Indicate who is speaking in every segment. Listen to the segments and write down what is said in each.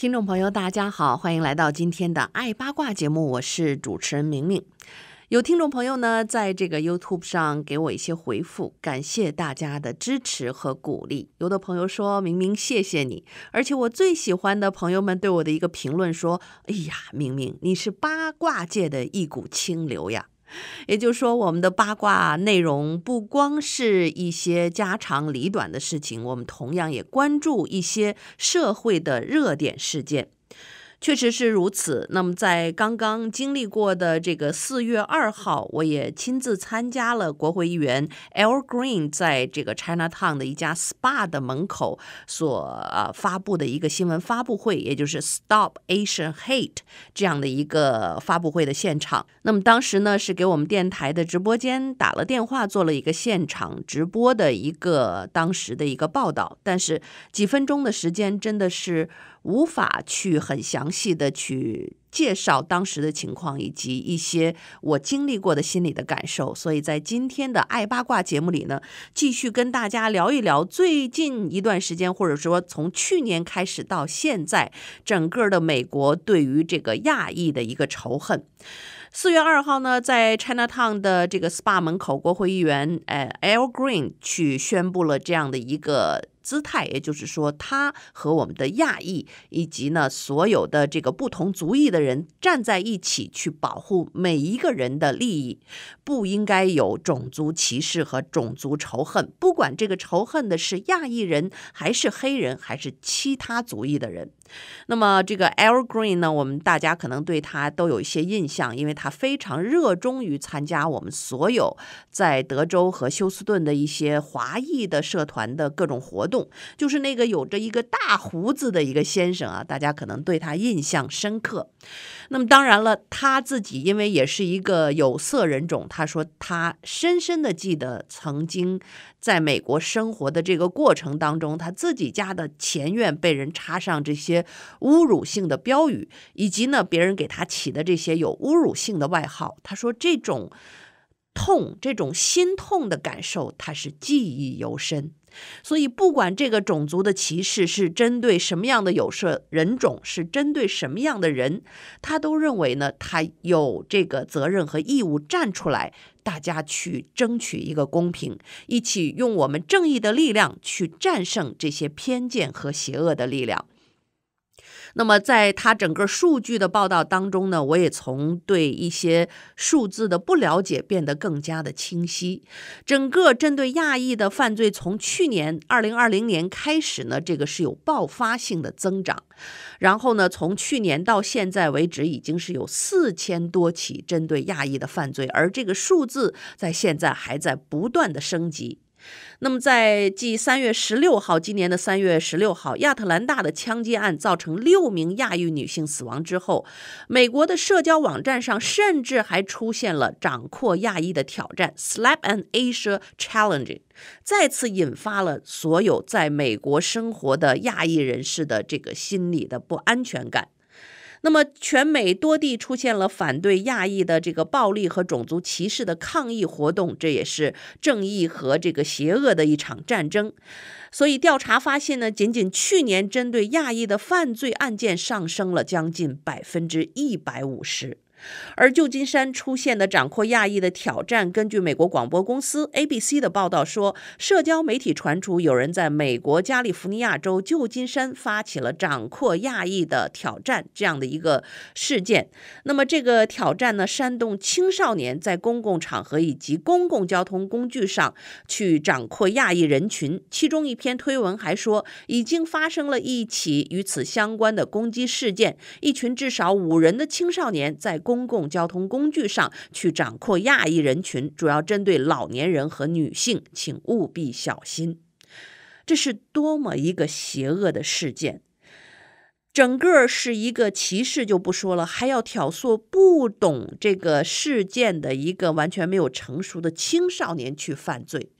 Speaker 1: 听众朋友，大家好，欢迎来到今天的《爱八卦》节目，我是主持人明明。有听众朋友呢，在这个 YouTube 上给我一些回复，感谢大家的支持和鼓励。有的朋友说：“明明，谢谢你。”而且我最喜欢的朋友们对我的一个评论说：“哎呀，明明，你是八卦界的一股清流呀。”也就是说，我们的八卦内容不光是一些家长里短的事情，我们同样也关注一些社会的热点事件。确实是如此。那么，在刚刚经历过的这个四月二号，我也亲自参加了国会议员 l Green 在这个 Chinatown 的一家 SPA 的门口所发布的一个新闻发布会，也就是 Stop Asian Hate 这样的一个发布会的现场。那么当时呢，是给我们电台的直播间打了电话，做了一个现场直播的一个当时的一个报道。但是几分钟的时间，真的是。无法去很详细的去介绍当时的情况，以及一些我经历过的心理的感受，所以在今天的爱八卦节目里呢，继续跟大家聊一聊最近一段时间，或者说从去年开始到现在，整个的美国对于这个亚裔的一个仇恨。四月二号呢，在 China Town 的这个 SPA 门口，国会议员呃 a l Green 去宣布了这样的一个。姿态，也就是说，他和我们的亚裔以及呢所有的这个不同族裔的人站在一起，去保护每一个人的利益，不应该有种族歧视和种族仇恨，不管这个仇恨的是亚裔人，还是黑人，还是其他族裔的人。那么这个 e l Green 呢？我们大家可能对他都有一些印象，因为他非常热衷于参加我们所有在德州和休斯顿的一些华裔的社团的各种活动。就是那个有着一个大胡子的一个先生啊，大家可能对他印象深刻。那么当然了，他自己因为也是一个有色人种，他说他深深的记得曾经在美国生活的这个过程当中，他自己家的前院被人插上这些。侮辱性的标语，以及呢别人给他起的这些有侮辱性的外号，他说这种痛、这种心痛的感受，他是记忆犹深。所以，不管这个种族的歧视是针对什么样的有色人种，是针对什么样的人，他都认为呢，他有这个责任和义务站出来，大家去争取一个公平，一起用我们正义的力量去战胜这些偏见和邪恶的力量。那么，在他整个数据的报道当中呢，我也从对一些数字的不了解变得更加的清晰。整个针对亚裔的犯罪，从去年二零二零年开始呢，这个是有爆发性的增长。然后呢，从去年到现在为止，已经是有四千多起针对亚裔的犯罪，而这个数字在现在还在不断的升级。那么，在继三月十六号今年的三月十六号亚特兰大的枪击案造成六名亚裔女性死亡之后，美国的社交网站上甚至还出现了“掌阔亚裔”的挑战 （Slap an Asian Challenge），再次引发了所有在美国生活的亚裔人士的这个心理的不安全感。那么，全美多地出现了反对亚裔的这个暴力和种族歧视的抗议活动，这也是正义和这个邪恶的一场战争。所以，调查发现呢，仅仅去年针对亚裔的犯罪案件上升了将近百分之一百五十。而旧金山出现的“掌掴亚裔”的挑战，根据美国广播公司 ABC 的报道说，社交媒体传出有人在美国加利福尼亚州旧金山发起了“掌掴亚裔”的挑战这样的一个事件。那么这个挑战呢，煽动青少年在公共场合以及公共交通工具上去掌掴亚裔人群。其中一篇推文还说，已经发生了一起与此相关的攻击事件，一群至少五人的青少年在。公共交通工具上去掌控亚裔人群，主要针对老年人和女性，请务必小心。这是多么一个邪恶的事件！整个是一个歧视就不说了，还要挑唆不懂这个事件的一个完全没有成熟的青少年去犯罪。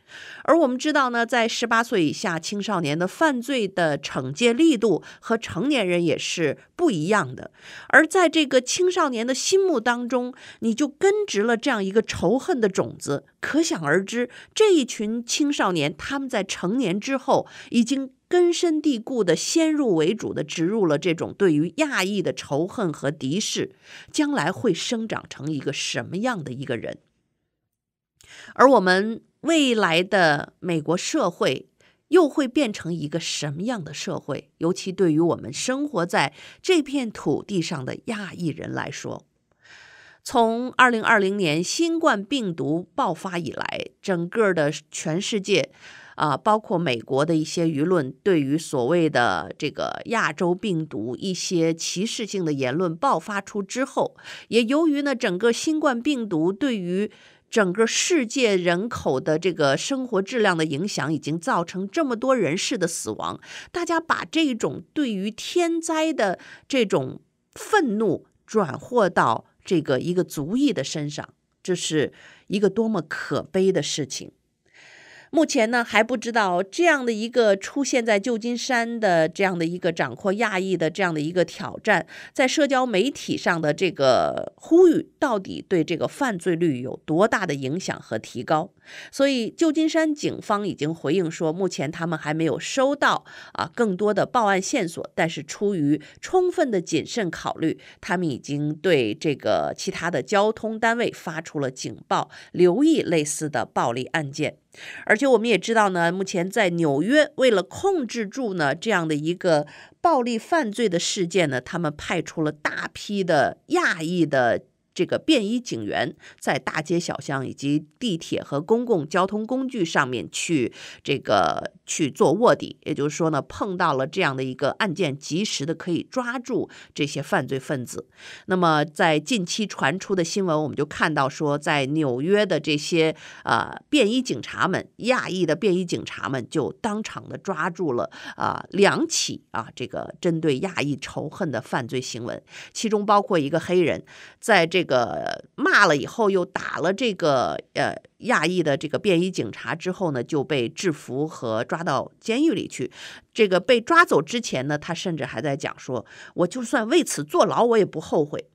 Speaker 1: 而我们知道呢，在十八岁以下青少年的犯罪的惩戒力度和成年人也是不一样的。而在这个青少年的心目当中，你就根植了这样一个仇恨的种子，可想而知，这一群青少年他们在成年之后，已经根深蒂固的先入为主的植入了这种对于亚裔的仇恨和敌视，将来会生长成一个什么样的一个人？而我们。未来的美国社会又会变成一个什么样的社会？尤其对于我们生活在这片土地上的亚裔人来说，从二零二零年新冠病毒爆发以来，整个的全世界，啊，包括美国的一些舆论对于所谓的这个亚洲病毒一些歧视性的言论爆发出之后，也由于呢，整个新冠病毒对于。整个世界人口的这个生活质量的影响，已经造成这么多人士的死亡。大家把这种对于天灾的这种愤怒转祸到这个一个族裔的身上，这是一个多么可悲的事情。目前呢还不知道这样的一个出现在旧金山的这样的一个掌括亚裔的这样的一个挑战，在社交媒体上的这个呼吁到底对这个犯罪率有多大的影响和提高？所以旧金山警方已经回应说，目前他们还没有收到啊更多的报案线索，但是出于充分的谨慎考虑，他们已经对这个其他的交通单位发出了警报，留意类似的暴力案件。而且我们也知道呢，目前在纽约，为了控制住呢这样的一个暴力犯罪的事件呢，他们派出了大批的亚裔的。这个便衣警员在大街小巷以及地铁和公共交通工具上面去这个去做卧底，也就是说呢，碰到了这样的一个案件，及时的可以抓住这些犯罪分子。那么在近期传出的新闻，我们就看到说，在纽约的这些啊便衣警察们，亚裔的便衣警察们就当场的抓住了啊两起啊这个针对亚裔仇恨的犯罪行为，其中包括一个黑人在这。这个骂了以后，又打了这个呃亚裔的这个便衣警察之后呢，就被制服和抓到监狱里去。这个被抓走之前呢，他甚至还在讲说，我就算为此坐牢，我也不后悔。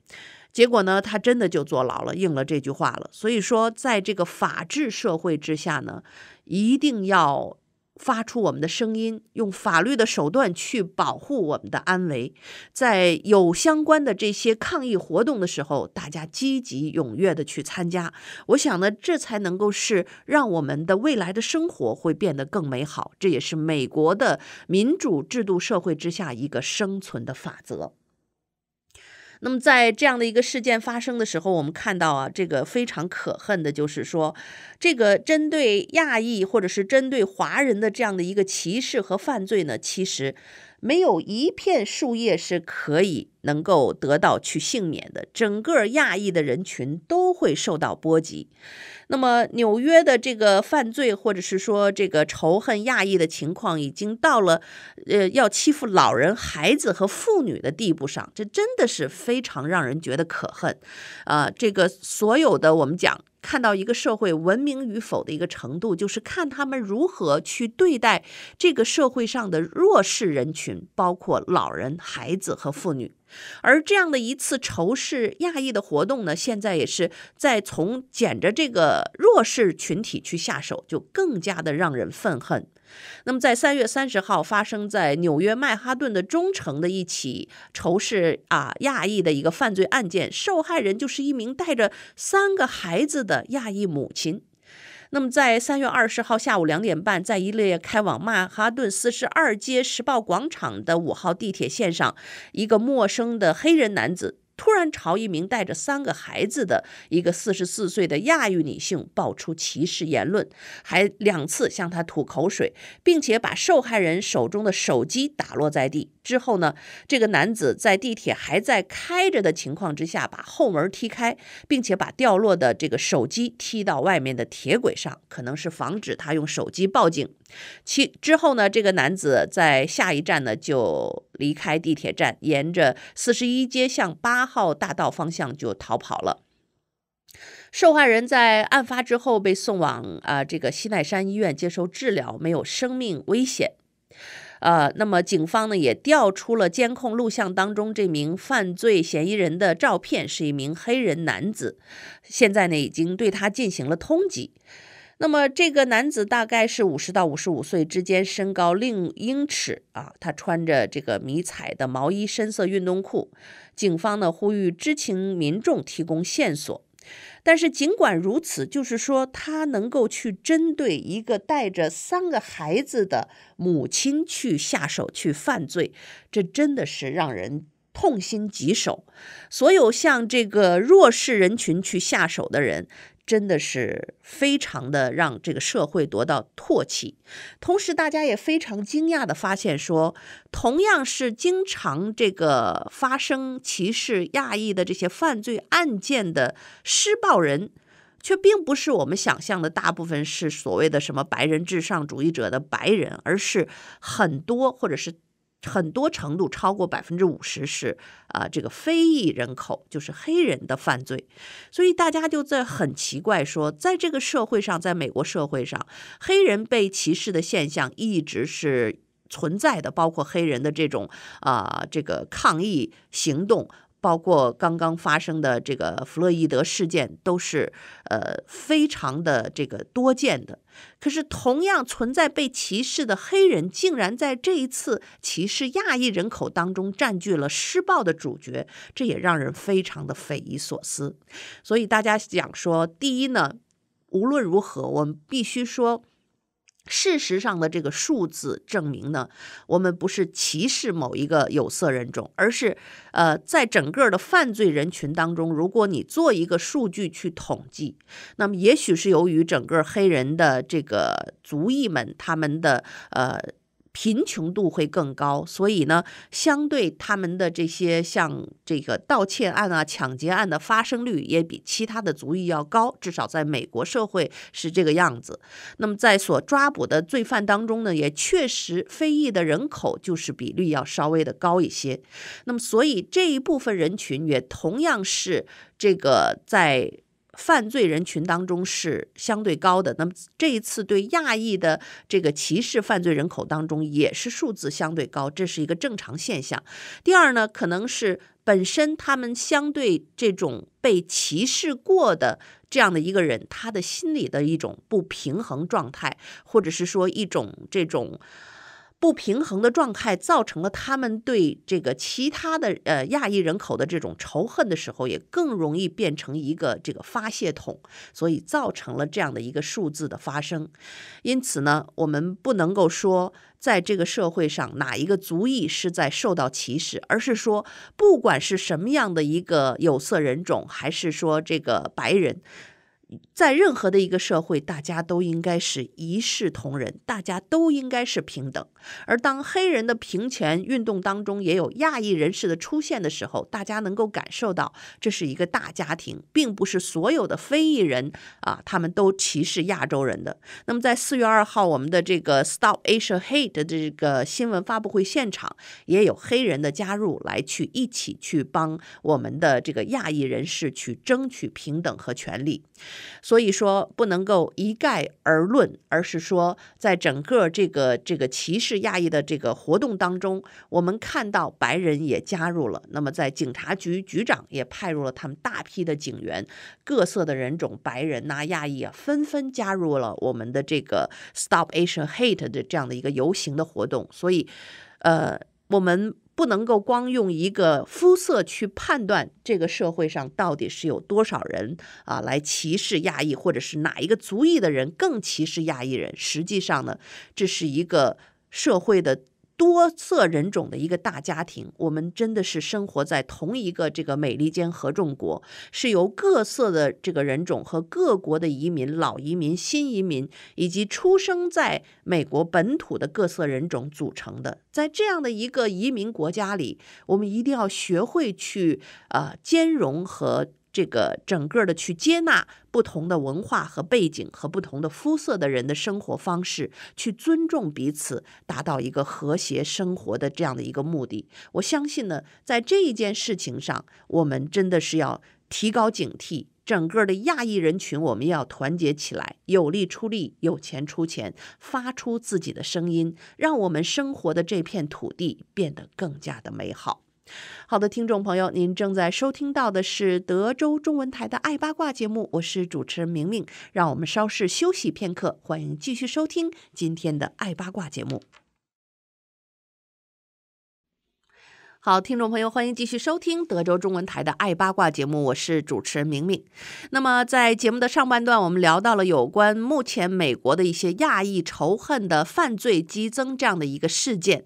Speaker 1: 结果呢，他真的就坐牢了，应了这句话了。所以说，在这个法治社会之下呢，一定要。发出我们的声音，用法律的手段去保护我们的安危。在有相关的这些抗议活动的时候，大家积极踊跃的去参加。我想呢，这才能够是让我们的未来的生活会变得更美好。这也是美国的民主制度社会之下一个生存的法则。那么，在这样的一个事件发生的时候，我们看到啊，这个非常可恨的就是说，这个针对亚裔或者是针对华人的这样的一个歧视和犯罪呢，其实。没有一片树叶是可以能够得到去幸免的，整个亚裔的人群都会受到波及。那么，纽约的这个犯罪，或者是说这个仇恨亚裔的情况，已经到了呃要欺负老人、孩子和妇女的地步上，这真的是非常让人觉得可恨。啊，这个所有的我们讲。看到一个社会文明与否的一个程度，就是看他们如何去对待这个社会上的弱势人群，包括老人、孩子和妇女。而这样的一次仇视亚裔的活动呢，现在也是在从捡着这个弱势群体去下手，就更加的让人愤恨。那么，在三月三十号发生在纽约曼哈顿的中城的一起仇视啊亚裔的一个犯罪案件，受害人就是一名带着三个孩子的亚裔母亲。那么，在三月二十号下午两点半，在一列开往曼哈顿四十二街时报广场的五号地铁线上，一个陌生的黑人男子。突然朝一名带着三个孩子的、一个四十四岁的亚裔女性爆出歧视言论，还两次向她吐口水，并且把受害人手中的手机打落在地。之后呢，这个男子在地铁还在开着的情况之下，把后门踢开，并且把掉落的这个手机踢到外面的铁轨上，可能是防止他用手机报警。其之后呢，这个男子在下一站呢就离开地铁站，沿着四十一街向八号大道方向就逃跑了。受害人在案发之后被送往啊这个西奈山医院接受治疗，没有生命危险。呃，那么警方呢也调出了监控录像当中这名犯罪嫌疑人的照片，是一名黑人男子，现在呢已经对他进行了通缉。那么这个男子大概是五十到五十五岁之间，身高六英尺啊，他穿着这个迷彩的毛衣、深色运动裤。警方呢呼吁知情民众提供线索。但是尽管如此，就是说他能够去针对一个带着三个孩子的母亲去下手去犯罪，这真的是让人痛心疾首。所有向这个弱势人群去下手的人。真的是非常的让这个社会得到唾弃，同时大家也非常惊讶的发现，说同样是经常这个发生歧视亚裔的这些犯罪案件的施暴人，却并不是我们想象的大部分是所谓的什么白人至上主义者的白人，而是很多或者是。很多程度超过百分之五十是啊，这个非裔人口就是黑人的犯罪，所以大家就在很奇怪说，在这个社会上，在美国社会上，黑人被歧视的现象一直是存在的，包括黑人的这种啊，这个抗议行动。包括刚刚发生的这个弗洛伊德事件，都是呃非常的这个多见的。可是同样存在被歧视的黑人，竟然在这一次歧视亚裔人口当中占据了施暴的主角，这也让人非常的匪夷所思。所以大家讲说，第一呢，无论如何，我们必须说。事实上的这个数字证明呢，我们不是歧视某一个有色人种，而是呃，在整个的犯罪人群当中，如果你做一个数据去统计，那么也许是由于整个黑人的这个族裔们他们的呃。贫穷度会更高，所以呢，相对他们的这些像这个盗窃案啊、抢劫案的发生率也比其他的族裔要高，至少在美国社会是这个样子。那么，在所抓捕的罪犯当中呢，也确实非裔的人口就是比率要稍微的高一些。那么，所以这一部分人群也同样是这个在。犯罪人群当中是相对高的，那么这一次对亚裔的这个歧视犯罪人口当中也是数字相对高，这是一个正常现象。第二呢，可能是本身他们相对这种被歧视过的这样的一个人，他的心理的一种不平衡状态，或者是说一种这种。不平衡的状态造成了他们对这个其他的呃亚裔人口的这种仇恨的时候，也更容易变成一个这个发泄筒，所以造成了这样的一个数字的发生。因此呢，我们不能够说在这个社会上哪一个族裔是在受到歧视，而是说不管是什么样的一个有色人种，还是说这个白人。在任何的一个社会，大家都应该是一视同仁，大家都应该是平等。而当黑人的平权运动当中也有亚裔人士的出现的时候，大家能够感受到这是一个大家庭，并不是所有的非裔人啊，他们都歧视亚洲人的。那么在四月二号，我们的这个 Stop a s i a Hate 这个新闻发布会现场，也有黑人的加入，来去一起去帮我们的这个亚裔人士去争取平等和权利。所以说不能够一概而论，而是说在整个这个这个歧视亚裔的这个活动当中，我们看到白人也加入了，那么在警察局局长也派入了他们大批的警员，各色的人种，白人呐、亚裔啊，纷纷加入了我们的这个 Stop Asian Hate 的这样的一个游行的活动。所以，呃，我们。不能够光用一个肤色去判断这个社会上到底是有多少人啊，来歧视亚裔，或者是哪一个族裔的人更歧视亚裔人。实际上呢，这是一个社会的。多色人种的一个大家庭，我们真的是生活在同一个这个美利坚合众国，是由各色的这个人种和各国的移民、老移民、新移民，以及出生在美国本土的各色人种组成的。在这样的一个移民国家里，我们一定要学会去呃兼容和。这个整个的去接纳不同的文化和背景和不同的肤色的人的生活方式，去尊重彼此，达到一个和谐生活的这样的一个目的。我相信呢，在这一件事情上，我们真的是要提高警惕。整个的亚裔人群，我们要团结起来，有力出力，有钱出钱，发出自己的声音，让我们生活的这片土地变得更加的美好。好的，听众朋友，您正在收听到的是德州中文台的《爱八卦》节目，我是主持人明明。让我们稍事休息片刻，欢迎继续收听今天的《爱八卦》节目。好，听众朋友，欢迎继续收听德州中文台的《爱八卦》节目，我是主持人明明。那么，在节目的上半段，我们聊到了有关目前美国的一些亚裔仇恨的犯罪激增这样的一个事件，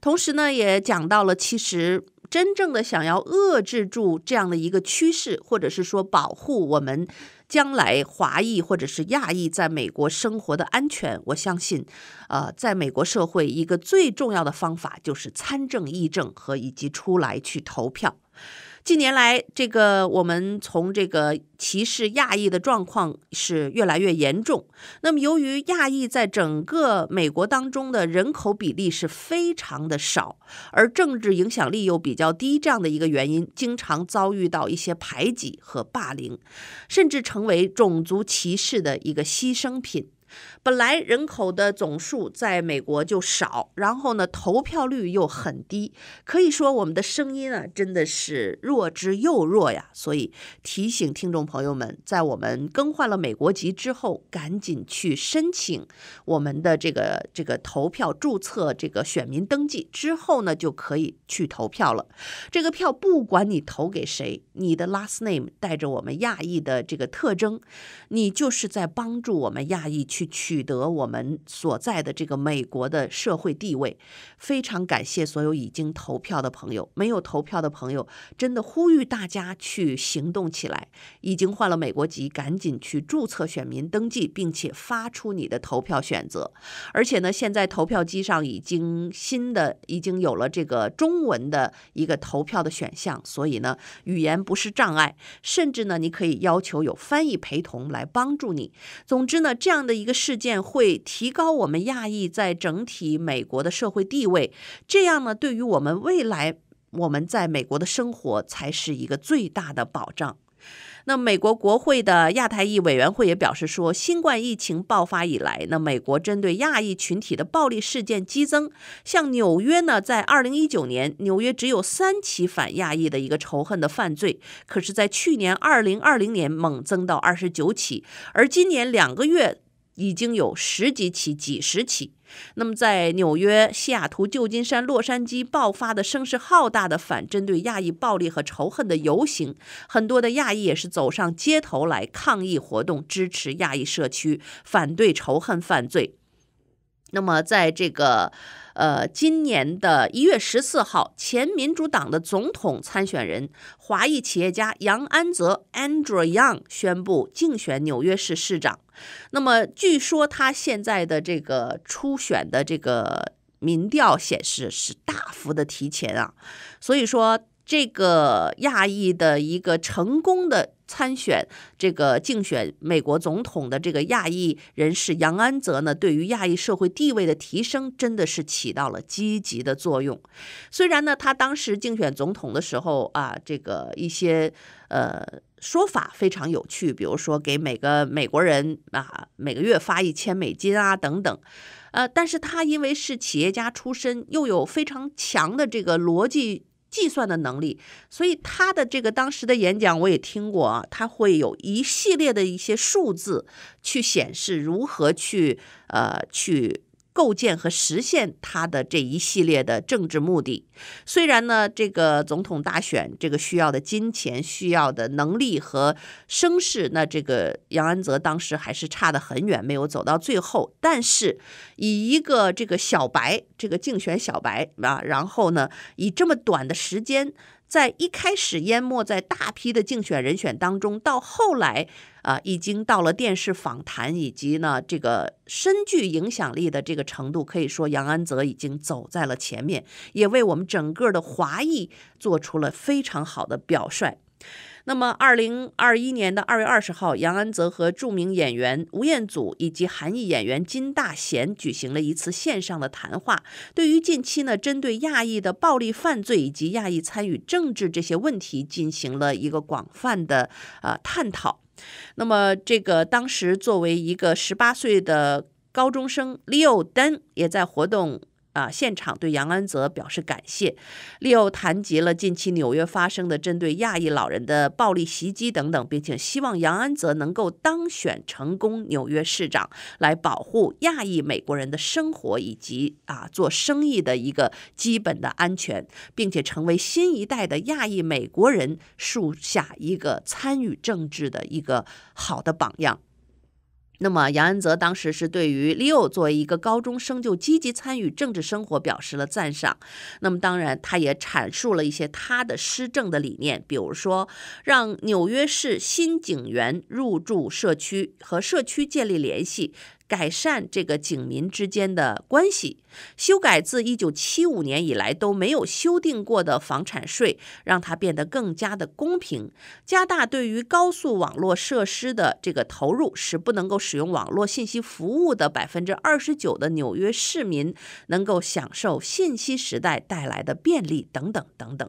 Speaker 1: 同时呢，也讲到了其实。真正的想要遏制住这样的一个趋势，或者是说保护我们将来华裔或者是亚裔在美国生活的安全，我相信，呃，在美国社会一个最重要的方法就是参政议政和以及出来去投票。近年来，这个我们从这个歧视亚裔的状况是越来越严重。那么，由于亚裔在整个美国当中的人口比例是非常的少，而政治影响力又比较低，这样的一个原因，经常遭遇到一些排挤和霸凌，甚至成为种族歧视的一个牺牲品。本来人口的总数在美国就少，然后呢，投票率又很低，可以说我们的声音啊，真的是弱之又弱呀。所以提醒听众朋友们，在我们更换了美国籍之后，赶紧去申请我们的这个这个投票注册，这个选民登记之后呢，就可以去投票了。这个票不管你投给谁，你的 last name 带着我们亚裔的这个特征，你就是在帮助我们亚裔去。去取得我们所在的这个美国的社会地位，非常感谢所有已经投票的朋友，没有投票的朋友，真的呼吁大家去行动起来。已经换了美国籍，赶紧去注册选民登记，并且发出你的投票选择。而且呢，现在投票机上已经新的已经有了这个中文的一个投票的选项，所以呢，语言不是障碍，甚至呢，你可以要求有翻译陪同来帮助你。总之呢，这样的一个。事件会提高我们亚裔在整体美国的社会地位，这样呢，对于我们未来我们在美国的生活才是一个最大的保障。那美国国会的亚太裔委员会也表示说，新冠疫情爆发以来，那美国针对亚裔群体的暴力事件激增，像纽约呢，在二零一九年，纽约只有三起反亚裔的一个仇恨的犯罪，可是在去年二零二零年猛增到二十九起，而今年两个月。已经有十几起、几十起。那么，在纽约、西雅图、旧金山、洛杉矶爆发的声势浩大的反针对亚裔暴力和仇恨的游行，很多的亚裔也是走上街头来抗议活动，支持亚裔社区，反对仇恨犯罪。那么，在这个，呃，今年的一月十四号，前民主党的总统参选人、华裔企业家杨安泽 （Andrew Yang） 宣布竞选纽约市市长。那么，据说他现在的这个初选的这个民调显示是大幅的提前啊。所以说，这个亚裔的一个成功的。参选这个竞选美国总统的这个亚裔人士杨安泽呢，对于亚裔社会地位的提升，真的是起到了积极的作用。虽然呢，他当时竞选总统的时候啊，这个一些呃说法非常有趣，比如说给每个美国人啊每个月发一千美金啊等等，呃，但是他因为是企业家出身，又有非常强的这个逻辑。计算的能力，所以他的这个当时的演讲我也听过啊，他会有一系列的一些数字去显示如何去呃去。构建和实现他的这一系列的政治目的，虽然呢，这个总统大选这个需要的金钱、需要的能力和声势，那这个杨安泽当时还是差得很远，没有走到最后。但是，以一个这个小白，这个竞选小白啊，然后呢，以这么短的时间，在一开始淹没在大批的竞选人选当中，到后来。啊，已经到了电视访谈以及呢这个深具影响力的这个程度，可以说杨安泽已经走在了前面，也为我们整个的华裔做出了非常好的表率。那么，二零二一年的二月二十号，杨安泽和著名演员吴彦祖以及韩裔演员金大贤举行了一次线上的谈话，对于近期呢针对亚裔的暴力犯罪以及亚裔参与政治这些问题进行了一个广泛的呃探讨。那么，这个当时作为一个十八岁的高中生，李欧丹也在活动。啊！现场对杨安泽表示感谢，又谈及了近期纽约发生的针对亚裔老人的暴力袭击等等，并且希望杨安泽能够当选成功纽约市长，来保护亚裔美国人的生活以及啊做生意的一个基本的安全，并且成为新一代的亚裔美国人树下一个参与政治的一个好的榜样。那么，杨安泽当时是对于 Leo 作为一个高中生就积极参与政治生活表示了赞赏。那么，当然，他也阐述了一些他的施政的理念，比如说让纽约市新警员入驻社区和社区建立联系。改善这个警民之间的关系，修改自一九七五年以来都没有修订过的房产税，让它变得更加的公平；加大对于高速网络设施的这个投入，使不能够使用网络信息服务的百分之二十九的纽约市民能够享受信息时代带来的便利，等等等等。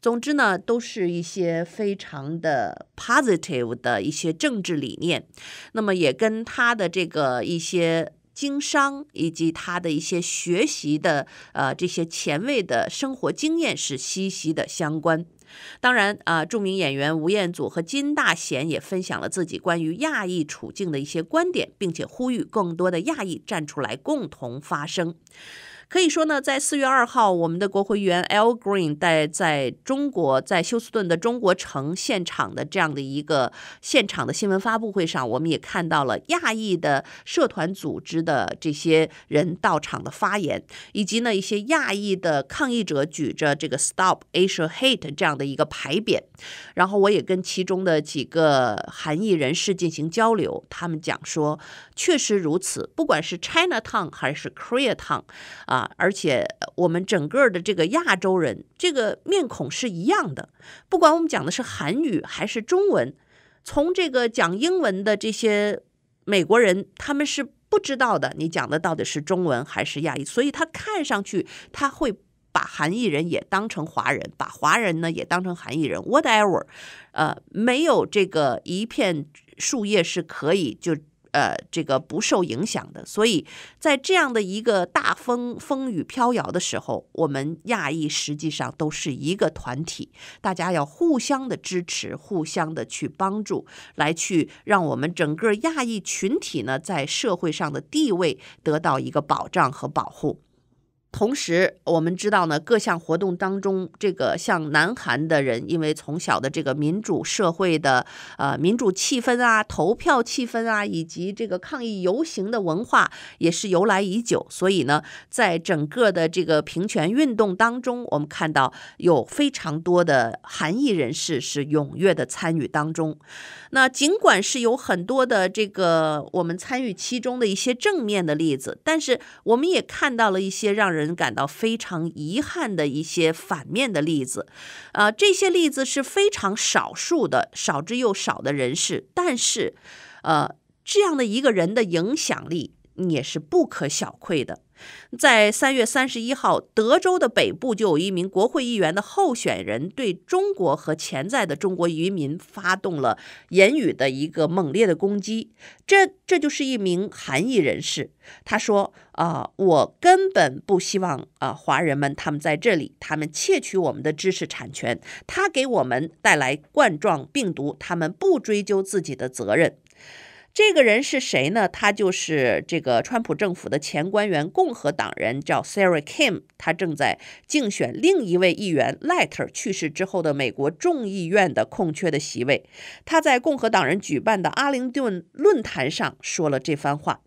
Speaker 1: 总之呢，都是一些非常的 positive 的一些政治理念，那么也跟他的这个一些经商以及他的一些学习的呃这些前卫的生活经验是息息的相关。当然啊，著名演员吴彦祖和金大贤也分享了自己关于亚裔处境的一些观点，并且呼吁更多的亚裔站出来共同发声。可以说呢，在四月二号，我们的国会议员 l Green 在在中国在休斯顿的中国城现场的这样的一个现场的新闻发布会上，我们也看到了亚裔的社团组织的这些人到场的发言，以及呢一些亚裔的抗议者举着这个 “Stop a s i a Hate” 这样的一个牌匾。然后我也跟其中的几个韩裔人士进行交流，他们讲说，确实如此，不管是 China Town 还是 Korea Town，啊。啊，而且我们整个的这个亚洲人，这个面孔是一样的。不管我们讲的是韩语还是中文，从这个讲英文的这些美国人，他们是不知道的。你讲的到底是中文还是亚裔，所以他看上去，他会把韩裔人也当成华人，把华人呢也当成韩裔人。Whatever，呃，没有这个一片树叶是可以就。呃，这个不受影响的，所以在这样的一个大风风雨飘摇的时候，我们亚裔实际上都是一个团体，大家要互相的支持，互相的去帮助，来去让我们整个亚裔群体呢，在社会上的地位得到一个保障和保护。同时，我们知道呢，各项活动当中，这个像南韩的人，因为从小的这个民主社会的呃民主气氛啊、投票气氛啊，以及这个抗议游行的文化也是由来已久，所以呢，在整个的这个平权运动当中，我们看到有非常多的韩裔人士是踊跃的参与当中。那尽管是有很多的这个我们参与其中的一些正面的例子，但是我们也看到了一些让人。感到非常遗憾的一些反面的例子，啊，这些例子是非常少数的，少之又少的人士，但是，呃，这样的一个人的影响力也是不可小觑的。在三月三十一号，德州的北部就有一名国会议员的候选人对中国和潜在的中国渔民发动了言语的一个猛烈的攻击。这这就是一名韩裔人士，他说：“啊，我根本不希望啊华人们他们在这里，他们窃取我们的知识产权，他给我们带来冠状病毒，他们不追究自己的责任。”这个人是谁呢？他就是这个川普政府的前官员，共和党人，叫 Sara Kim。他正在竞选另一位议员 l e t t e r 去世之后的美国众议院的空缺的席位。他在共和党人举办的阿灵顿论坛上说了这番话。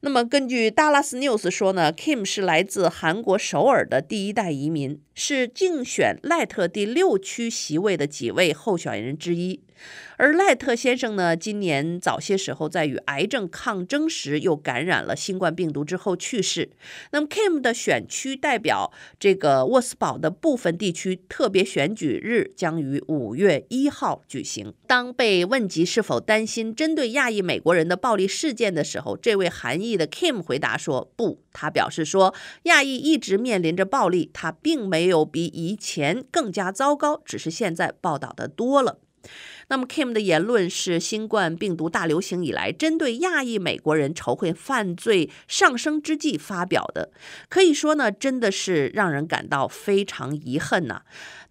Speaker 1: 那么，根据 Dallas News 说呢，Kim 是来自韩国首尔的第一代移民。是竞选赖特第六区席位的几位候选人之一，而赖特先生呢，今年早些时候在与癌症抗争时，又感染了新冠病毒之后去世。那么，Kim 的选区代表这个沃斯堡的部分地区特别选举日将于五月一号举行。当被问及是否担心针对亚裔美国人的暴力事件的时候，这位韩裔的 Kim 回答说：“不。”他表示说：“亚裔一直面临着暴力，他并没。”没有比以前更加糟糕，只是现在报道的多了。那么，Kim 的言论是新冠病毒大流行以来针对亚裔美国人仇恨犯罪上升之际发表的，可以说呢，真的是让人感到非常遗憾呐。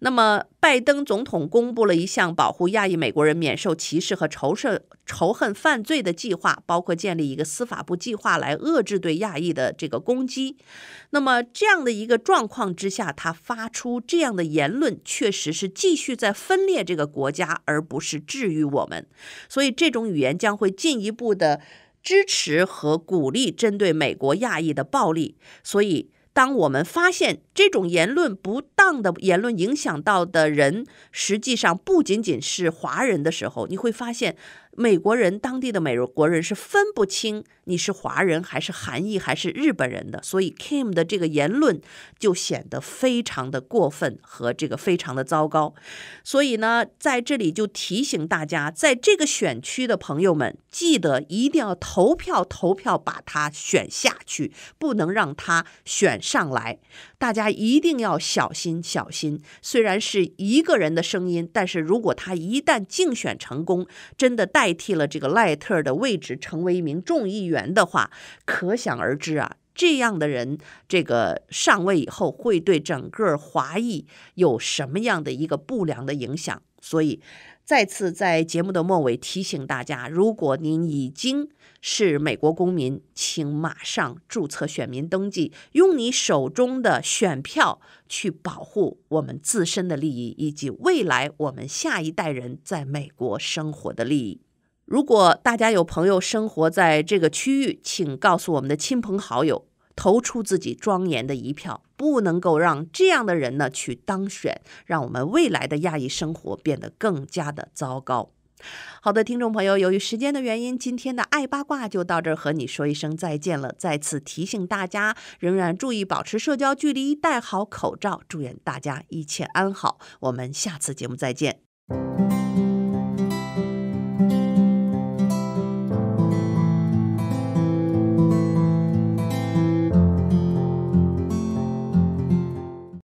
Speaker 1: 那么，拜登总统公布了一项保护亚裔美国人免受歧视和仇射仇恨犯罪的计划，包括建立一个司法部计划来遏制对亚裔的这个攻击。那么，这样的一个状况之下，他发出这样的言论，确实是继续在分裂这个国家，而不是。是治愈我们，所以这种语言将会进一步的支持和鼓励针对美国亚裔的暴力。所以，当我们发现这种言论不当的言论影响到的人，实际上不仅仅是华人的时候，你会发现。美国人当地的美国人是分不清你是华人还是韩裔还是日本人的，所以 Kim 的这个言论就显得非常的过分和这个非常的糟糕。所以呢，在这里就提醒大家，在这个选区的朋友们，记得一定要投票投票把他选下去，不能让他选上来。大家一定要小心小心。虽然是一个人的声音，但是如果他一旦竞选成功，真的带代替了这个赖特的位置，成为一名众议员的话，可想而知啊，这样的人这个上位以后会对整个华裔有什么样的一个不良的影响？所以，再次在节目的末尾提醒大家：如果您已经是美国公民，请马上注册选民登记，用你手中的选票去保护我们自身的利益以及未来我们下一代人在美国生活的利益。如果大家有朋友生活在这个区域，请告诉我们的亲朋好友，投出自己庄严的一票，不能够让这样的人呢去当选，让我们未来的亚裔生活变得更加的糟糕。好的，听众朋友，由于时间的原因，今天的爱八卦就到这儿，和你说一声再见了。再次提醒大家，仍然注意保持社交距离，戴好口罩，祝愿大家一切安好。我们下次节目再见。